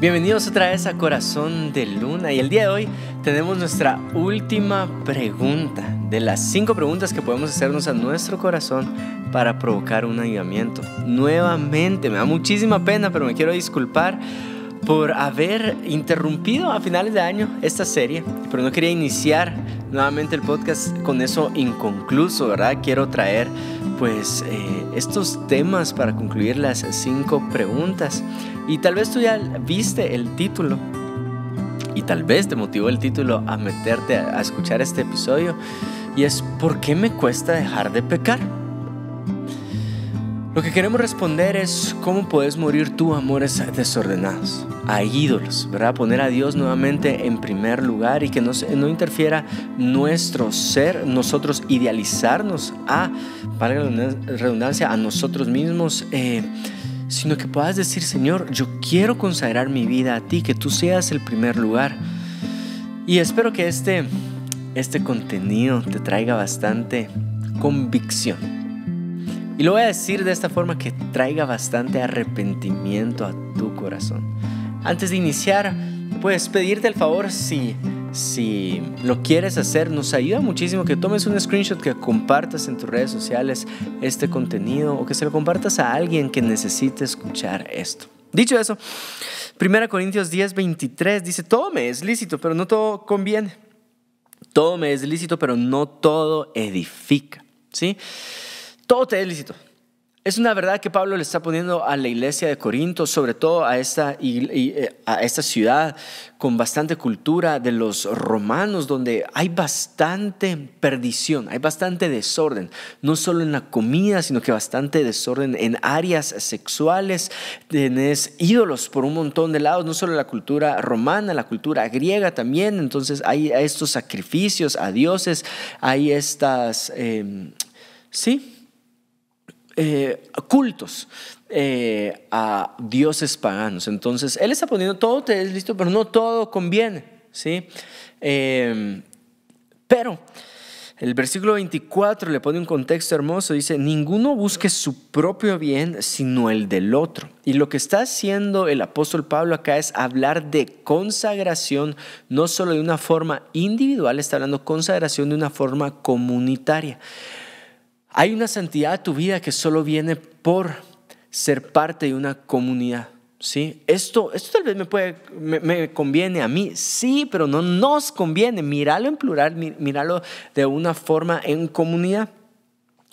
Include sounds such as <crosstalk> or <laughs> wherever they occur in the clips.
Bienvenidos otra vez a Corazón de Luna y el día de hoy tenemos nuestra última pregunta de las cinco preguntas que podemos hacernos a nuestro corazón para provocar un avivamiento. Nuevamente, me da muchísima pena, pero me quiero disculpar por haber interrumpido a finales de año esta serie, pero no quería iniciar nuevamente el podcast con eso inconcluso, ¿verdad? Quiero traer pues eh, estos temas para concluir las cinco preguntas. Y tal vez tú ya viste el título y tal vez te motivó el título a meterte a, escuchar este episodio. Y es, ¿por qué me cuesta dejar de pecar? Lo que queremos responder es, ¿cómo puedes morir tú amores desordenados? a ídolos, ¿verdad? Poner a Dios nuevamente en primer lugar y que no, no interfiera nuestro ser, nosotros idealizarnos a, valga la redundancia, a nosotros mismos. Eh, sino que puedas decir, Señor, yo quiero consagrar mi vida a ti, que tú seas el primer lugar. Y espero que este, este contenido te traiga bastante convicción. Y lo voy a decir de esta forma que traiga bastante arrepentimiento a tu corazón. Antes de iniciar, puedes pedirte el favor si si lo quieres hacer, nos ayuda muchísimo que tomes un screenshot, que compartas en tus redes sociales este contenido o que se lo compartas a alguien que necesite escuchar esto. Dicho eso, 1 Corintios 10, 23 dice, todo me es lícito, pero no todo conviene. Todo me es lícito, pero no todo edifica. ¿Sí? Todo te es lícito, es una verdad que Pablo le está poniendo a la iglesia de Corinto, sobre todo eh, a esta, ciudad con bastante cultura de los romanos, donde hay bastante perdición, hay bastante desorden, no solo en la comida, sino que bastante desorden en áreas sexuales, Tienes ídolos por un montón de lados, no solo la cultura romana, la cultura griega también, entonces hay estos sacrificios a dioses, hay estas... Em, sí, eh, cultos eh, a dioses paganos. Entonces, Él está poniendo todo, te es listo, pero no todo conviene. ¿sí? Eh, pero el versículo 24 le pone un contexto hermoso, dice, ninguno busque su propio bien sino el del otro. Y lo que está haciendo el apóstol Pablo acá es hablar de consagración, no solo de una forma individual, está hablando consagración de una forma comunitaria. Hay una santidad a tu vida que solo viene por ser parte de una comunidad. ¿Sí? Esto, esto tal vez me, puede, me conviene a mí, sí, pero no nos conviene. Míralo en plural, míralo de una forma en comunidad.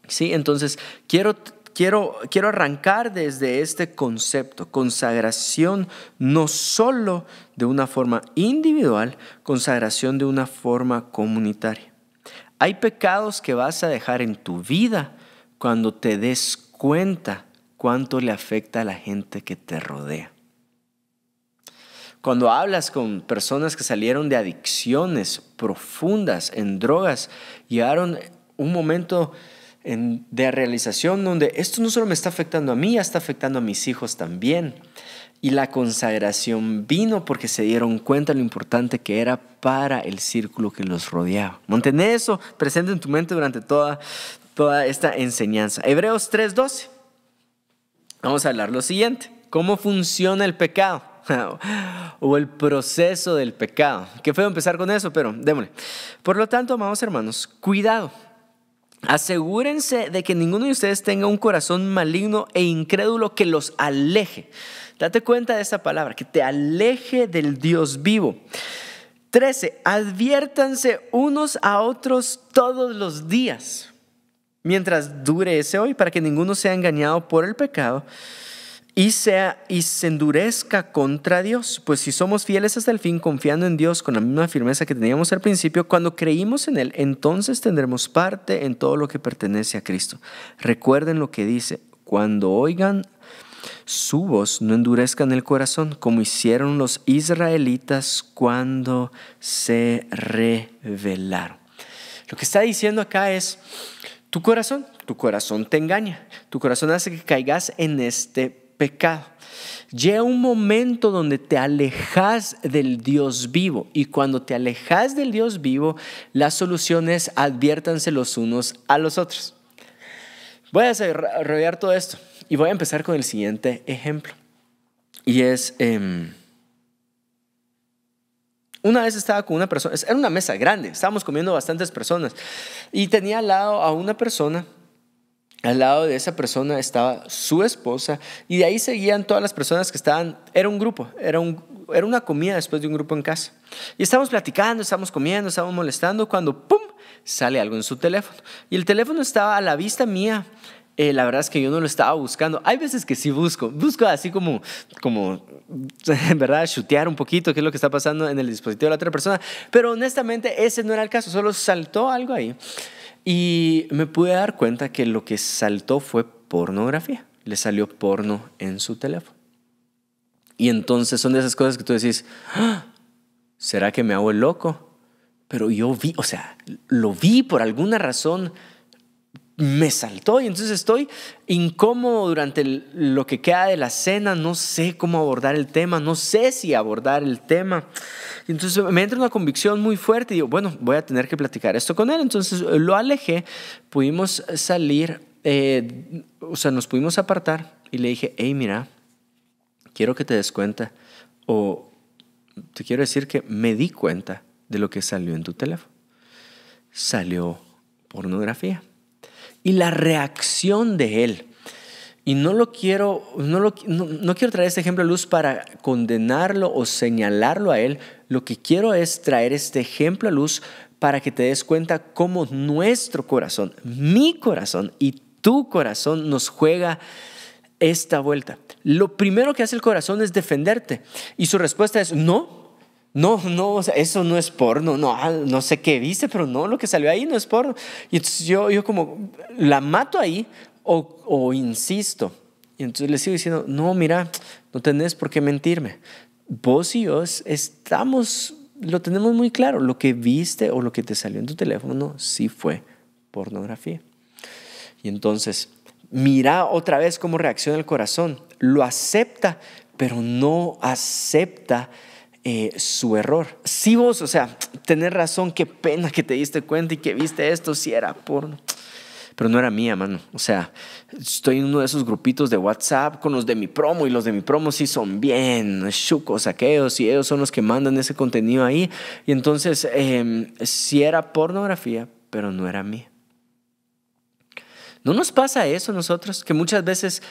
¿Sí? Entonces, quiero, quiero, quiero arrancar desde este concepto, consagración no solo de una forma individual, consagración de una forma comunitaria. Hay pecados que vas a dejar en tu vida cuando te des cuenta cuánto le afecta a la gente que te rodea. Cuando hablas con personas que salieron de adicciones profundas en drogas, llegaron un momento de realización donde esto no solo me está afectando a mí, ya está afectando a mis hijos también y la consagración vino porque se dieron cuenta lo importante que era para el círculo que los rodeaba. Mantén eso presente en tu mente durante toda, toda esta enseñanza. Hebreos 3:12. Vamos a hablar lo siguiente. ¿Cómo funciona el pecado? <laughs> o el proceso del pecado. Qué feo empezar con eso, pero démosle. Por lo tanto, amados hermanos, cuidado. Asegúrense de que ninguno de ustedes tenga un corazón maligno e incrédulo que los aleje Date cuenta de esa palabra, que te aleje del Dios vivo. 13. Adviértanse unos a otros todos los días, mientras dure ese hoy, para que ninguno sea engañado por el pecado y, sea, y se endurezca contra Dios. Pues si somos fieles hasta el fin, confiando en Dios con la misma firmeza que teníamos al principio, cuando creímos en Él, entonces tendremos parte en todo lo que pertenece a Cristo. Recuerden lo que dice, cuando oigan su voz no endurezca en el corazón, como hicieron los israelitas cuando se revelaron. Lo que está diciendo acá es, tu corazón, tu corazón te engaña, tu corazón hace que caigas en este pecado. Llega un momento donde te alejas del Dios vivo y cuando te alejas del Dios vivo, las soluciones adviértanse los unos a los otros. Voy a desarrollar todo esto. Y voy a empezar con el siguiente ejemplo. Y es, em, una vez estaba con una persona, era una mesa grande, estábamos comiendo bastantes personas. Y tenía al lado a una persona al lado de esa persona estaba su esposa y de ahí seguían todas las personas que estaban, era un grupo, era, un, era una comida después de un grupo en casa. Y estábamos platicando, estábamos comiendo, estábamos molestando cuando, ¡pum!, sale algo en su teléfono. Y el teléfono estaba a la vista mía eh, la verdad es que yo no lo estaba buscando. Hay veces que sí busco, busco así como, como en <laughs> verdad, chutear un poquito qué es lo que está pasando en el dispositivo de la otra persona, pero honestamente ese no era el caso, solo saltó algo ahí. Y me pude dar cuenta que lo que saltó fue pornografía. Le salió porno en su teléfono. Y entonces son de esas cosas que tú decís, ah, ¿será que me hago el loco? Pero yo vi, o sea, lo vi por alguna razón me saltó y entonces estoy incómodo durante lo que queda de la cena, no sé cómo abordar el tema, no sé si abordar el tema. entonces me entra una convicción muy fuerte y digo, bueno, voy a tener que platicar esto con él. Entonces eh, lo alejé, pudimos salir, eh, o sea, nos pudimos apartar y le dije, hey, mira, quiero que te des cuenta o te quiero decir que me di cuenta de lo que salió en tu teléfono. Salió pornografía y la reacción de él. Y no lo quiero, no, lo, no, quiero traer este ejemplo a luz para condenarlo o señalarlo a él. Lo que quiero es traer este ejemplo a luz para que te des cuenta cómo nuestro corazón, mi corazón y tu corazón nos juega esta vuelta. Lo primero que hace el corazón es defenderte. Y su respuesta es no, no, no, eso no es porno, no, ah, no sé qué viste, pero no, lo que salió ahí no es porno. Y entonces yo, yo como, la mato ahí o, o insisto. Y entonces le sigo diciendo, no, mira, no tenés por qué mentirme. Vos y yo estamos, lo tenemos muy claro, lo que viste o lo que te salió en tu teléfono sí fue pornografía. Y entonces, mira otra vez cómo reacciona el corazón. Lo acepta, pero no acepta eh, su error. Si sí vos, o sea, tenés razón, qué pena que te diste cuenta y que viste esto, si era porno. Pero no era mía, mano. O sea, estoy en uno de esos grupitos de WhatsApp con los de mi promo y los de mi promo sí son bien chucos aquellos y ellos son los que mandan ese contenido ahí. Y entonces, em, si era pornografía, pero no era mía. ¿No nos pasa eso a nosotros? Que muchas veces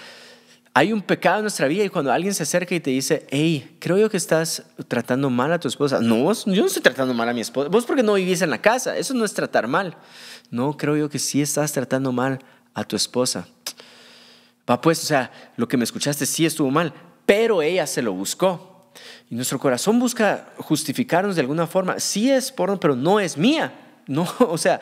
hay un pecado en nuestra vida y cuando alguien se acerca y te dice, hey, creo yo que estás tratando mal a tu esposa. No, yo no estoy tratando mal a mi esposa. Vos porque no vivís en la casa, eso no es tratar mal. No, creo yo que sí estás tratando mal a tu esposa. Va pues, o sea, lo que me escuchaste sí estuvo mal, pero ella se lo buscó. Y nuestro corazón busca justificarnos de alguna forma. Sí es porno, pero no es mía. No, <laughs> o sea,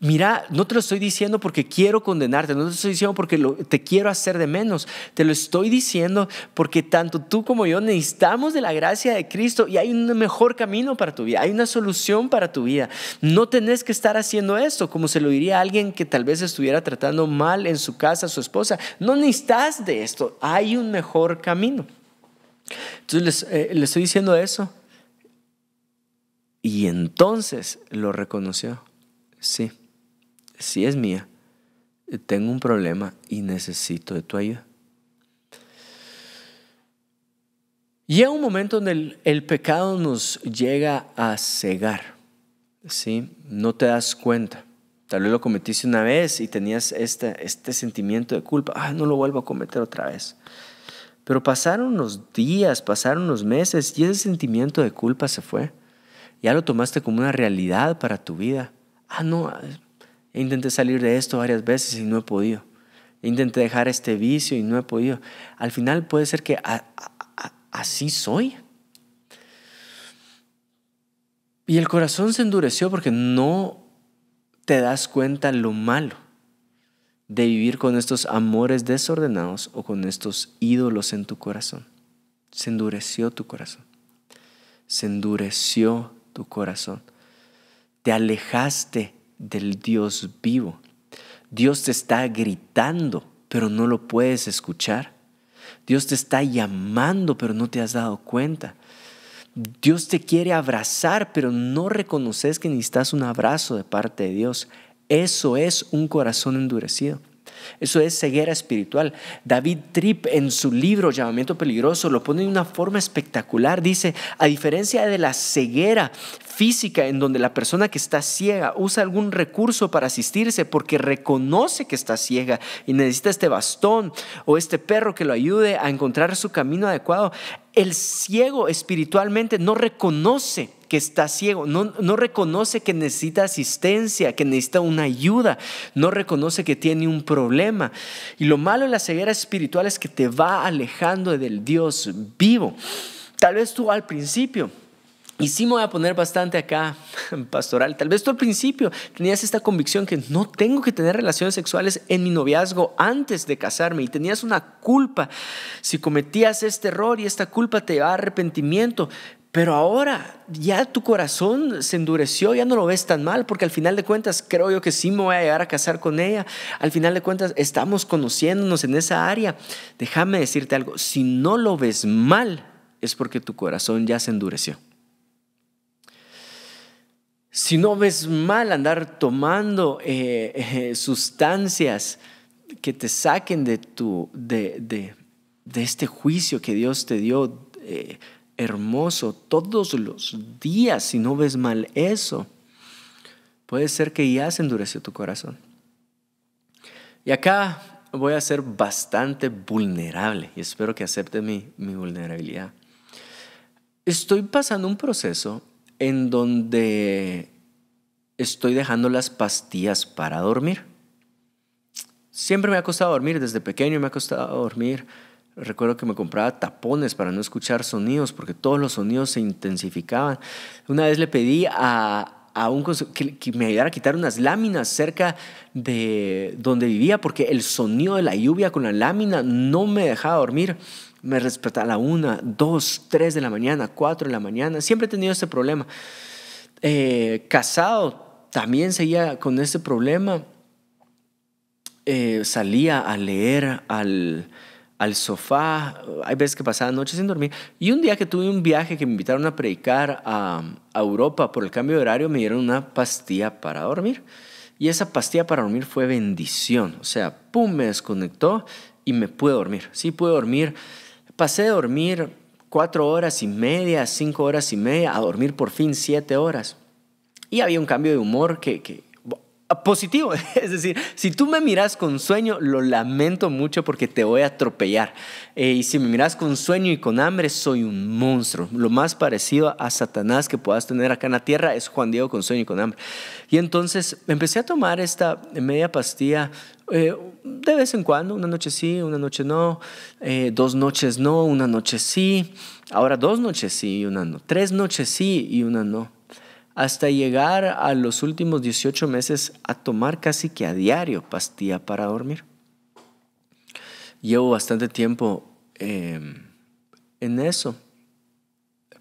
Mira, no te lo estoy diciendo porque quiero condenarte, no te lo estoy diciendo porque te quiero hacer de menos, te lo estoy diciendo porque tanto tú como yo necesitamos de la gracia de Cristo y hay un mejor camino para tu vida, hay una solución para tu vida. No tenés que estar haciendo esto, como se lo diría alguien que tal vez estuviera tratando mal en su casa a su esposa. No necesitas de esto, hay un mejor camino. Entonces le eh, estoy diciendo eso. Y entonces lo reconoció. Sí si es mía, eh, tengo un problema y necesito de tu ayuda. Llega un momento donde el, el, pecado nos llega a cegar, ¿sí? No te das cuenta. Tal vez lo cometiste una vez y tenías este, este sentimiento de culpa. Ah, no lo vuelvo a cometer otra vez. Pero pasaron los días, pasaron los meses y ese sentimiento de culpa se fue. Ya lo tomaste como una realidad para tu vida. Ah, no, e intenté salir de esto varias veces y no he podido. Intenté dejar este vicio y no he podido. Al final puede ser que así soy. Y el corazón se endureció porque no te das cuenta lo malo de vivir con estos amores desordenados o con estos ídolos en tu corazón. Se endureció tu corazón. Se endureció tu corazón. Te alejaste del Dios vivo. Dios te está gritando, pero no lo puedes escuchar. Dios te está llamando, pero no te has dado cuenta. Dios te quiere abrazar, pero no reconoces que necesitas un abrazo de parte de Dios. Eso es un corazón endurecido. Eso es ceguera espiritual. David Tripp en su libro Llamamiento Peligroso lo pone de una forma espectacular. Dice, a diferencia de la ceguera física en donde la persona que está ciega usa algún recurso para asistirse porque reconoce que está ciega y necesita este bastón o este perro que lo ayude a encontrar su camino adecuado, el ciego espiritualmente no reconoce que está ciego, no, reconoce que necesita asistencia, que necesita una ayuda, no reconoce que tiene un problema. Y lo malo de la ceguera espiritual es que te va alejando del Dios vivo. Tal vez tú al principio y sí me voy a poner bastante acá, <laughs> pastoral. Tal vez tú al principio tenías esta convicción que no tengo que tener relaciones sexuales en mi noviazgo antes de casarme y tenías una culpa si cometías este error y esta culpa te llevaba a arrepentimiento. Pero ahora ya tu corazón se endureció, ya no lo ves tan mal, porque al final de cuentas creo yo que sí me voy a llegar a casar con ella. Al final de cuentas estamos conociéndonos en esa área. Déjame decirte algo, si no lo ves mal, es porque tu corazón ya se endureció. Si no ves mal andar tomando eh, eh, sustancias que te saquen de, tu, de, este juicio que Dios te dio eh, hermoso todos los días, si no ves mal eso, puede ser que ya se endureció tu corazón. Y acá voy a ser bastante vulnerable y espero que acepte mi, mi vulnerabilidad. Estoy pasando un proceso en donde estoy dejando las pastillas para dormir. Siempre me ha costado dormir, desde pequeño me ha costado dormir. Recuerdo que me compraba tapones para no escuchar sonidos, porque todos los sonidos se intensificaban. Una vez le pedí a, un que, que me ayudara a quitar unas láminas cerca de donde vivía, porque el sonido de la lluvia con la lámina no me dejaba dormir me despertaba a la una, dos, tres de la mañana, cuatro de la mañana. Siempre he tenido este problema. Eh, casado, también seguía con este problema. Eh, salía a leer al, sofá. Hay veces que pasaba noche sin dormir. Y un día que tuve un viaje que me invitaron a predicar a, a, Europa por el cambio de horario, me dieron una pastilla para dormir. Y esa pastilla para dormir fue bendición. O sea, pum, me desconectó y me pude dormir. Sí, pude dormir Pasé de dormir cuatro horas y media, cinco horas y media, a dormir por fin siete horas. Y había un cambio de humor que, positivo. <laughs> Es decir, si tú me miras con sueño, lo lamento mucho porque te voy a atropellar. Eh, y si me miras con sueño y con hambre, soy un monstruo. Lo más parecido a Satanás que puedas tener acá en la tierra es Juan Diego con sueño y con hambre. Y entonces empecé a tomar esta media pastilla eh, de vez en cuando, una noche sí, una noche no, eh, dos noches no, una noche sí, ahora dos noches sí y una no, tres noches sí y una no, hasta llegar a los últimos 18 meses a tomar casi que a diario pastilla para dormir. Llevo bastante tiempo em, en eso.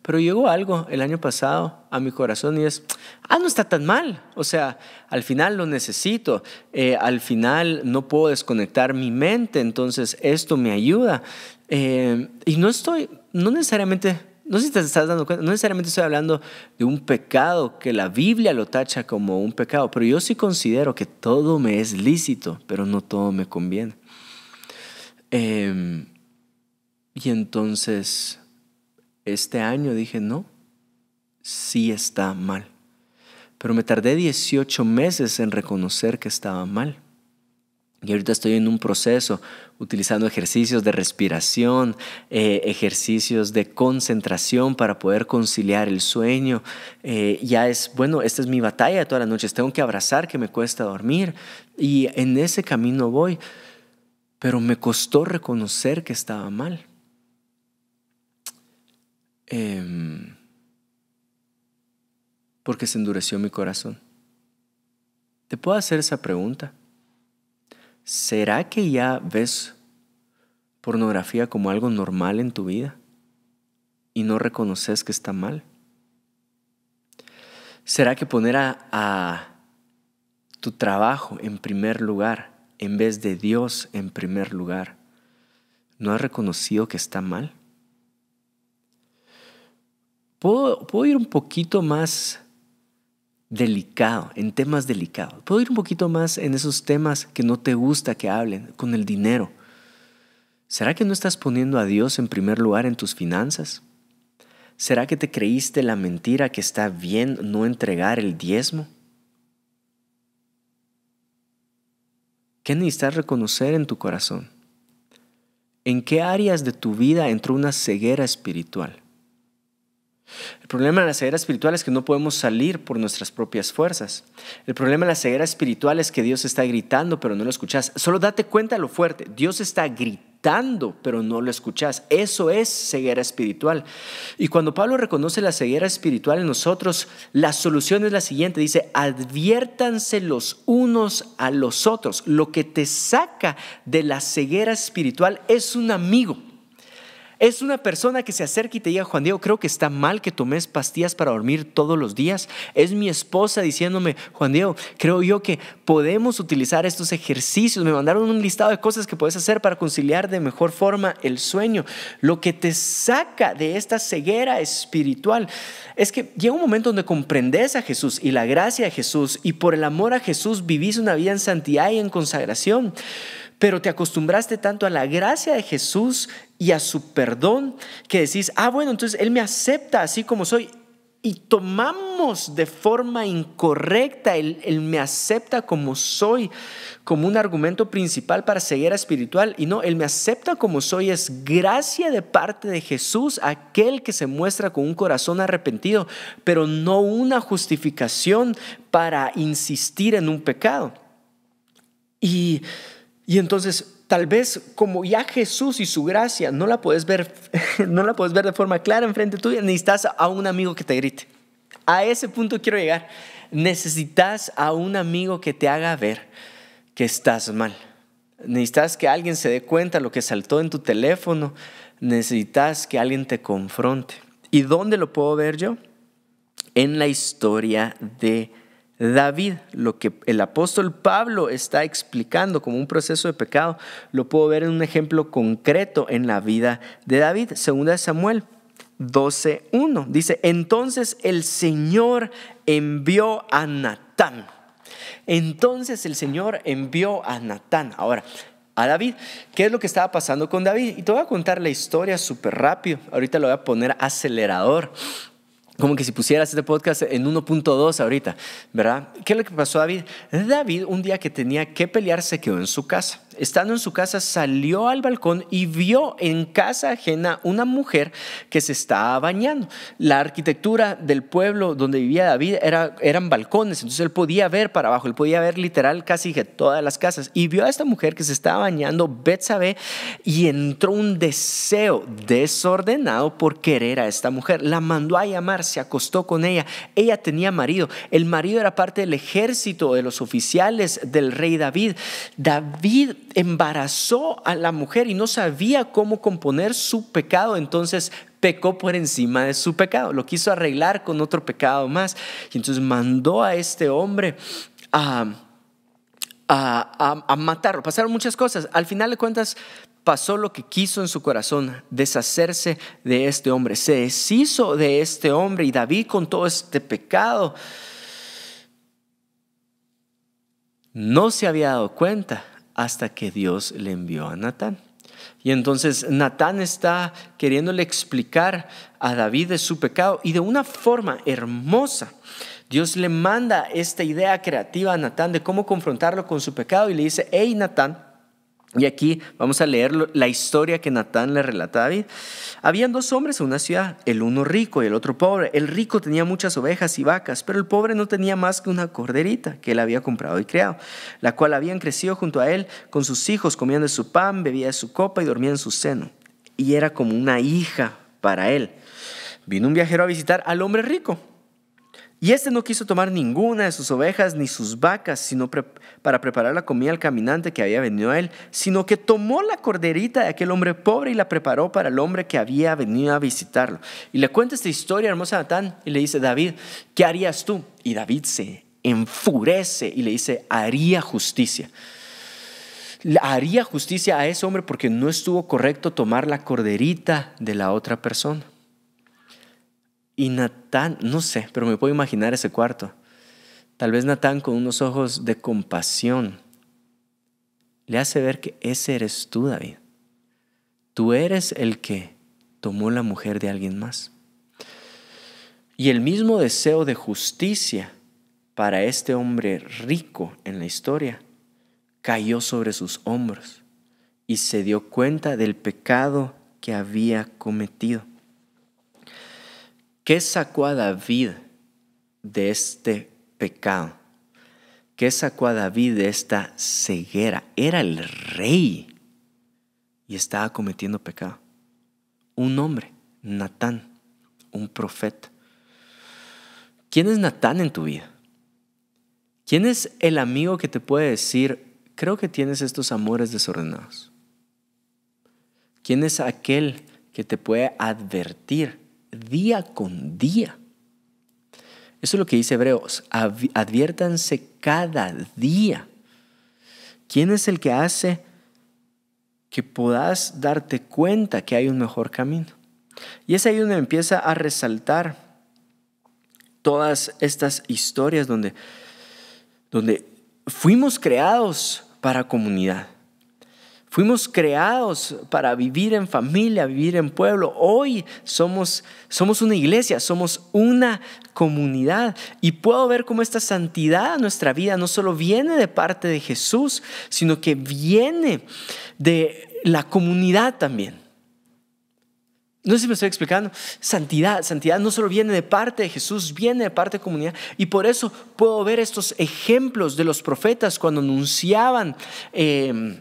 Pero llegó algo el año pasado a mi corazón y es, ah, no está tan mal. O sea, al final lo necesito, eh, al final no puedo desconectar mi mente, entonces esto me ayuda. Eh, y no estoy, no necesariamente no sé si te estás dando cuenta, no necesariamente estoy hablando de un pecado que la Biblia lo tacha como un pecado, pero yo sí considero que todo me es lícito, pero no todo me conviene. Em, y entonces, este año dije, no, sí está mal. Pero me tardé 18 meses en reconocer que estaba mal. Y ahorita estoy en un proceso utilizando ejercicios de respiración, eh, ejercicios de concentración para poder conciliar el sueño. Eh, ya es, bueno, esta es mi batalla de todas las noches. Tengo que abrazar que me cuesta dormir. Y en ese camino voy. Pero me costó reconocer que estaba mal. Em, porque se endureció mi corazón. Te puedo hacer esa pregunta. ¿Será que ya ves pornografía como algo normal en tu vida y no reconoces que está mal? ¿Será que poner a, a tu trabajo en primer lugar en vez de Dios en primer lugar, ¿no has reconocido que está mal? ¿Puedo, ir un poquito más delicado, en temas delicados. Puedo ir un poquito más en esos temas que no te gusta que hablen, con el dinero. ¿Será que no estás poniendo a Dios en primer lugar en tus finanzas? ¿Será que te creíste la mentira que está bien no entregar el diezmo? ¿Qué necesitas reconocer en tu corazón? ¿En qué áreas de tu vida entró una ceguera espiritual? El problema de la ceguera espiritual es que no podemos salir por nuestras propias fuerzas. El problema de la ceguera espiritual es que Dios está gritando, pero no lo escuchas. Solo date cuenta lo fuerte. Dios está gritando, pero no lo escuchas. Eso es ceguera espiritual. Y cuando Pablo reconoce la ceguera espiritual en nosotros, la solución es la siguiente. Dice, adviértanse los unos a los otros. Lo que te saca de la ceguera espiritual es un amigo. Es una persona que se acerca y te diga, Juan Diego, creo que está mal que tomes pastillas para dormir todos los días. Es mi esposa diciéndome, Juan Diego, creo yo que podemos utilizar estos ejercicios. Me mandaron un listado de cosas que puedes hacer para conciliar de mejor forma el sueño. Lo que te saca de esta ceguera espiritual es que llega un momento donde comprendes a Jesús y la gracia de Jesús y por el amor a Jesús vivís una vida en santidad y en consagración pero te acostumbraste tanto a la gracia de Jesús y a su perdón que decís, ah, bueno, entonces Él me acepta así como soy. Y tomamos de forma incorrecta el, me acepta como soy como un argumento principal para ceguera espiritual. Y no, Él me acepta como soy es gracia de parte de Jesús, aquel que se muestra con un corazón arrepentido, pero no una justificación para insistir en un pecado. Y y entonces, tal vez como ya Jesús y su gracia no la puedes ver, <laughs> no la puedes ver de forma clara enfrente tuya, necesitas a un amigo que te grite. A ese punto quiero llegar. Necesitas a un amigo que te haga ver que estás mal. Necesitas que alguien se dé cuenta de lo que saltó en tu teléfono. Necesitas que alguien te confronte. ¿Y dónde lo puedo ver yo? En la historia de David, lo que el apóstol Pablo está explicando como un proceso de pecado, lo puedo ver en un ejemplo concreto en la vida de David, segunda de Samuel 12:1. Dice, "Entonces el Señor envió a Natán." Entonces el Señor envió a Natán. Ahora, a David. ¿Qué es lo que estaba pasando con David? Y te voy a contar la historia súper rápido. Ahorita lo voy a poner acelerador como que si pusieras este podcast en 1.2 ahorita, ¿verdad? ¿Qué es lo que pasó David? David, un día que tenía que pelear, se quedó en su casa estando en su casa, salió al balcón y vio en casa ajena una mujer que se estaba bañando. La arquitectura del pueblo donde vivía David era, eran balcones, entonces él podía ver para abajo, él podía ver literal casi todas las casas. Y vio a esta mujer que se estaba bañando, Betsabé, y entró un deseo desordenado por querer a esta mujer. La mandó a llamar, se acostó con ella. Ella tenía marido, el marido era parte del ejército de los oficiales del rey David. David embarazó a la mujer y no sabía cómo componer su pecado, entonces pecó por encima de su pecado, lo quiso arreglar con otro pecado más. Y entonces mandó a este hombre a, matarlo. Pasaron muchas cosas. Al final de cuentas, pasó lo que quiso en su corazón, deshacerse de este hombre. Se deshizo de este hombre y David con todo este pecado no se había dado cuenta hasta que Dios le envió a Natán. Y entonces Natán está queriéndole explicar a David de su pecado y de una forma hermosa. Dios le manda esta idea creativa a Natán de cómo confrontarlo con su pecado y le dice, hey Natán, y aquí vamos a leer la historia que Natán le relataba. a David. Habían dos hombres en una ciudad, el uno rico y el otro pobre. El rico tenía muchas ovejas y vacas, pero el pobre no tenía más que una corderita que él había comprado y criado, la cual habían crecido junto a él con sus hijos, comiendo de su pan, bebía de su copa y dormía en su seno. Y era como una hija para él. Vino un viajero a visitar al hombre rico y este no quiso tomar ninguna de sus ovejas ni sus vacas sino para preparar la comida al caminante que había venido a él, sino que tomó la corderita de aquel hombre pobre y la preparó para el hombre que había venido a visitarlo. Y le cuenta esta historia hermosa a Natán y le dice, David, ¿qué harías tú? Y David se enfurece y le dice, haría justicia haría justicia a ese hombre porque no estuvo correcto tomar la corderita de la otra persona. Y Natán, no sé, pero me puedo imaginar ese cuarto. Tal vez Natán con unos ojos de compasión le hace ver que ese eres tú, David. Tú eres el que tomó la mujer de alguien más. Y el mismo deseo de justicia para este hombre rico en la historia cayó sobre sus hombros y se dio cuenta del pecado que había cometido. ¿Qué sacó a David de este pecado? ¿Qué sacó a David de esta ceguera? Era el rey y estaba cometiendo pecado. Un hombre, Natán, un profeta. ¿Quién es Natán en tu vida? ¿Quién es el amigo que te puede decir, creo que tienes estos amores desordenados? ¿Quién es aquel que te puede advertir? día con día. Eso es lo que dice Hebreos, adviértanse cada día. ¿Quién es el que hace que puedas darte cuenta que hay un mejor camino? Y es ahí donde empieza a resaltar todas estas historias donde, donde fuimos creados para comunidad. Fuimos creados para vivir en familia, vivir en pueblo. Hoy somos, somos una iglesia, somos una comunidad. Y puedo ver cómo esta santidad a nuestra vida no solo viene de parte de Jesús, sino que viene de la comunidad también. No sé si me estoy explicando. Santidad, santidad no solo viene de parte de Jesús, viene de parte de comunidad. Y por eso puedo ver estos ejemplos de los profetas cuando anunciaban. Eh,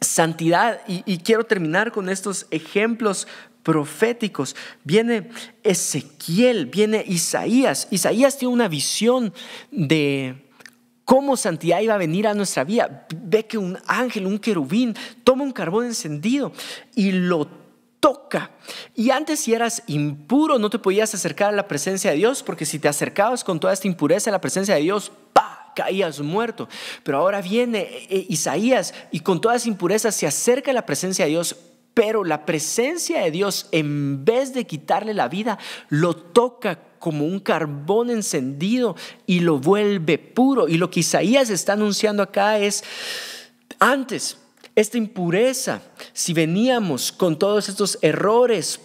santidad. Y, quiero terminar con estos ejemplos proféticos. Viene Ezequiel, viene Isaías. Isaías tiene una visión de cómo santidad iba a venir a nuestra vida. Ve que un ángel, un querubín, toma un carbón encendido y lo toca. Y antes si eras impuro, no te podías acercar a la presencia de Dios, porque si te acercabas con toda esta impureza a la presencia de Dios, ¡pa! caías muerto. Pero ahora viene eh, eh, Isaías y con todas impurezas se acerca a la presencia de Dios, pero la presencia de Dios, en vez de quitarle la vida, lo toca como un carbón encendido y lo vuelve puro. Y lo que Isaías está anunciando acá es, antes, esta impureza, si veníamos con todos estos errores,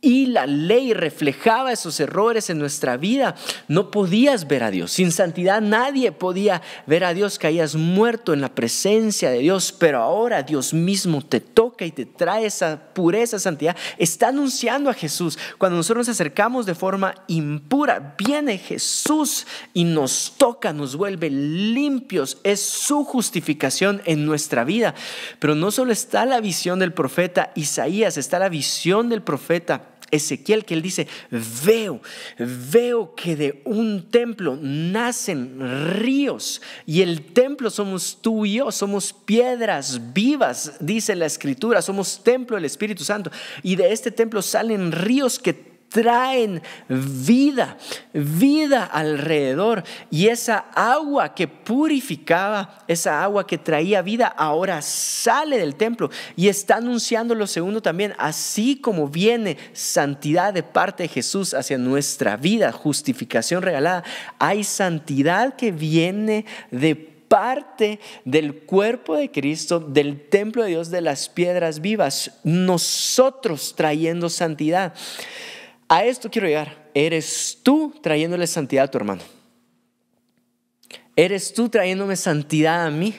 y la ley reflejaba esos errores en nuestra vida. No podías ver a Dios. Sin santidad nadie podía ver a Dios. Caías muerto en la presencia de Dios. Pero ahora Dios mismo te toca y te trae esa pureza, santidad. Está anunciando a Jesús. Cuando nosotros nos acercamos de forma impura, viene Jesús y nos toca, nos vuelve limpios. Es su justificación en nuestra vida. Pero no solo está la visión del profeta Isaías, está la visión del profeta Ezequiel que él dice, veo, veo que de un templo nacen ríos y el templo somos tú y yo, somos piedras vivas, dice la escritura, somos templo del Espíritu Santo y de este templo salen ríos que traen vida, vida alrededor. Y esa agua que purificaba, esa agua que traía vida, ahora sale del templo y está anunciando lo segundo también, así como viene santidad de parte de Jesús hacia nuestra vida, justificación regalada, hay santidad que viene de parte del cuerpo de Cristo, del templo de Dios, de las piedras vivas, nosotros trayendo santidad. A esto quiero llegar. Eres tú trayéndole santidad a tu hermano. Eres tú trayéndome santidad a mí.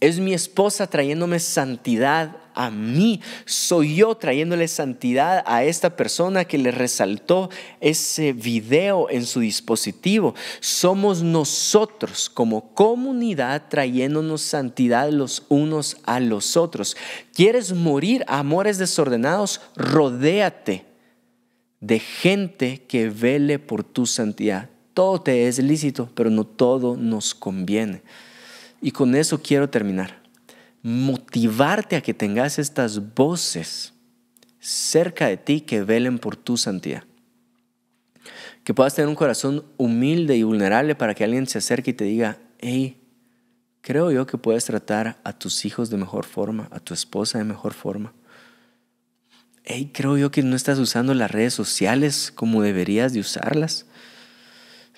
Es mi esposa trayéndome santidad a mí. Soy yo trayéndole santidad a esta persona que le resaltó ese video en su dispositivo. Somos nosotros como comunidad trayéndonos santidad los unos a los otros. ¿Quieres morir amores desordenados? Rodéate de gente que vele por tu santidad. Todo te es lícito, pero no todo nos conviene. Y con eso quiero terminar. Motivarte a que tengas estas voces cerca de ti que velen por tu santidad. Que puedas tener un corazón humilde y vulnerable para que alguien se acerque y te diga, hey, creo yo que puedes tratar a tus hijos de mejor forma, a tu esposa de mejor forma creo yo que no estás usando las redes sociales como deberías de usarlas.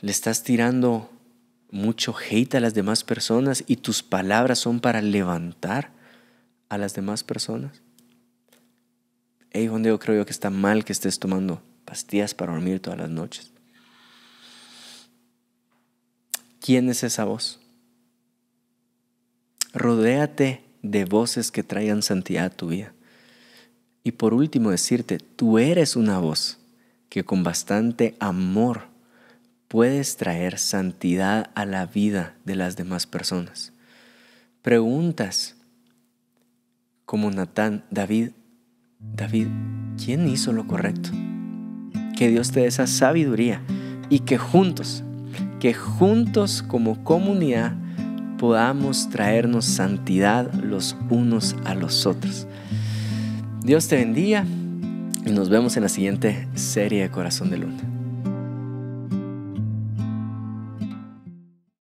Le estás tirando mucho hate a las demás personas y tus palabras son para levantar a las demás personas. Hey, Juan Diego, creo yo que está mal que estés tomando pastillas para dormir todas las noches. ¿Quién es esa voz? Rodéate de voces que traigan santidad a tu vida. Y por último decirte, tú eres una voz que con bastante amor puedes traer santidad a la vida de las demás personas. Preguntas como Natán, David, David, ¿quién hizo lo correcto? Que Dios te dé esa sabiduría y que juntos, que juntos como comunidad podamos traernos santidad los unos a los otros. Dios te bendiga y nos vemos en la siguiente serie de Corazón de Luna.